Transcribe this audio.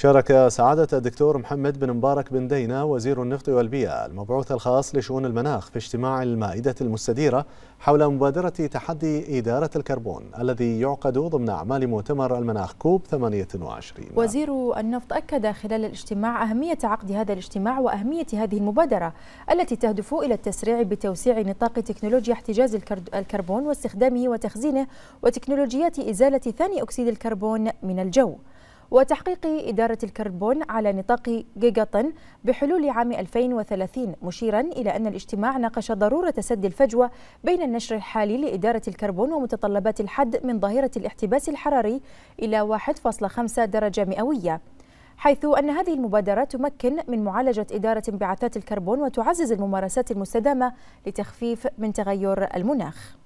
شارك سعادة الدكتور محمد بن مبارك بن دينا وزير النفط والبيئة المبعوث الخاص لشؤون المناخ في اجتماع المائدة المستديرة حول مبادرة تحدي إدارة الكربون الذي يعقد ضمن أعمال مؤتمر المناخ كوب 28 وزير النفط أكد خلال الاجتماع أهمية عقد هذا الاجتماع وأهمية هذه المبادرة التي تهدف إلى التسريع بتوسيع نطاق تكنولوجيا احتجاز الكربون واستخدامه وتخزينه وتكنولوجيات إزالة ثاني أكسيد الكربون من الجو وتحقيق إدارة الكربون على نطاق جيجا طن بحلول عام 2030 مشيرا إلى أن الاجتماع ناقش ضرورة سد الفجوة بين النشر الحالي لإدارة الكربون ومتطلبات الحد من ظاهرة الاحتباس الحراري إلى 1.5 درجة مئوية حيث أن هذه المبادرة تمكن من معالجة إدارة انبعاثات الكربون وتعزز الممارسات المستدامة لتخفيف من تغير المناخ